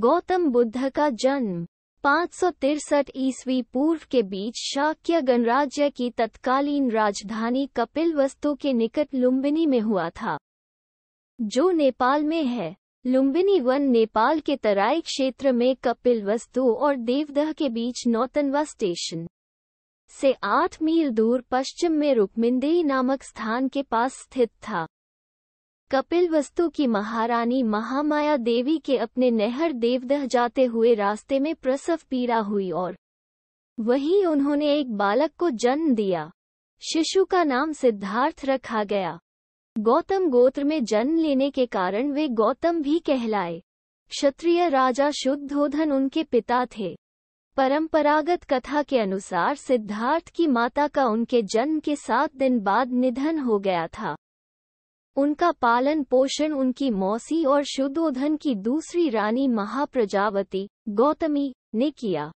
गौतम बुद्ध का जन्म पाँच सौ तिरसठ ईस्वी पूर्व के बीच शाक्य गणराज्य की तत्कालीन राजधानी कपिलवस्तु के निकट लुम्बिनी में हुआ था जो नेपाल में है लुम्बिनी वन नेपाल के तराई क्षेत्र में कपिलवस्तु और देवदह के बीच नौतनवा स्टेशन से आठ मील दूर पश्चिम में रुक्मिंदेई नामक स्थान के पास स्थित था कपिल वस्तु की महारानी महामाया देवी के अपने नहर देवदह जाते हुए रास्ते में प्रसव पीड़ा हुई और वहीं उन्होंने एक बालक को जन्म दिया शिशु का नाम सिद्धार्थ रखा गया गौतम गोत्र में जन्म लेने के कारण वे गौतम भी कहलाए क्षत्रिय राजा शुद्धोधन उनके पिता थे परंपरागत कथा के अनुसार सिद्धार्थ की माता का उनके जन्म के सात दिन बाद निधन हो गया था उनका पालन पोषण उनकी मौसी और शुद्धोधन की दूसरी रानी महाप्रजावती गौतमी ने किया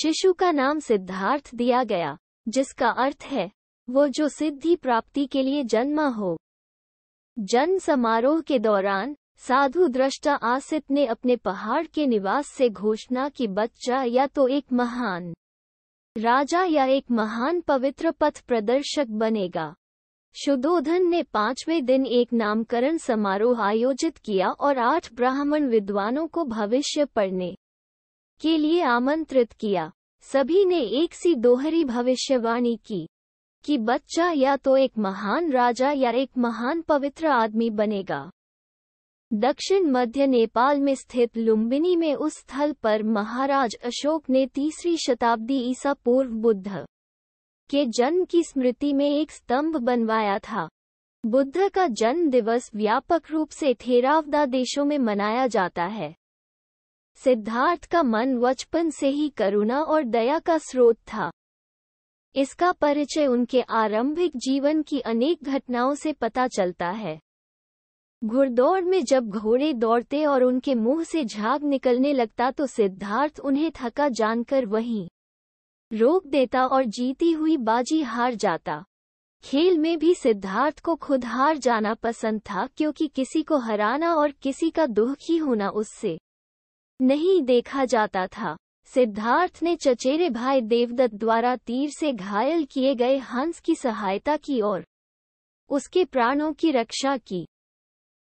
शिशु का नाम सिद्धार्थ दिया गया जिसका अर्थ है वो जो सिद्धि प्राप्ति के लिए जन्मा हो जन्म समारोह के दौरान साधु दृष्टा आसित ने अपने पहाड़ के निवास से घोषणा की बच्चा या तो एक महान राजा या एक महान पवित्र पथ प्रदर्शक बनेगा शुद्धोधन ने पांचवें दिन एक नामकरण समारोह आयोजित किया और आठ ब्राह्मण विद्वानों को भविष्य पढ़ने के लिए आमंत्रित किया सभी ने एक सी दोहरी भविष्यवाणी की कि बच्चा या तो एक महान राजा या एक महान पवित्र आदमी बनेगा दक्षिण मध्य नेपाल में स्थित लुम्बिनी में उस स्थल पर महाराज अशोक ने तीसरी शताब्दी ईसा पूर्व बुद्ध के जन्म की स्मृति में एक स्तंभ बनवाया था बुद्ध का जन्म दिवस व्यापक रूप से थेरावदा देशों में मनाया जाता है सिद्धार्थ का मन बचपन से ही करुणा और दया का स्रोत था इसका परिचय उनके आरंभिक जीवन की अनेक घटनाओं से पता चलता है घुड़दौड़ में जब घोड़े दौड़ते और उनके मुंह से झाग निकलने लगता तो सिद्धार्थ उन्हें थका जानकर वहीं रोक देता और जीती हुई बाजी हार जाता खेल में भी सिद्धार्थ को खुद हार जाना पसंद था क्योंकि किसी को हराना और किसी का दुखी होना उससे नहीं देखा जाता था सिद्धार्थ ने चचेरे भाई देवदत्त द्वारा तीर से घायल किए गए हंस की सहायता की और उसके प्राणों की रक्षा की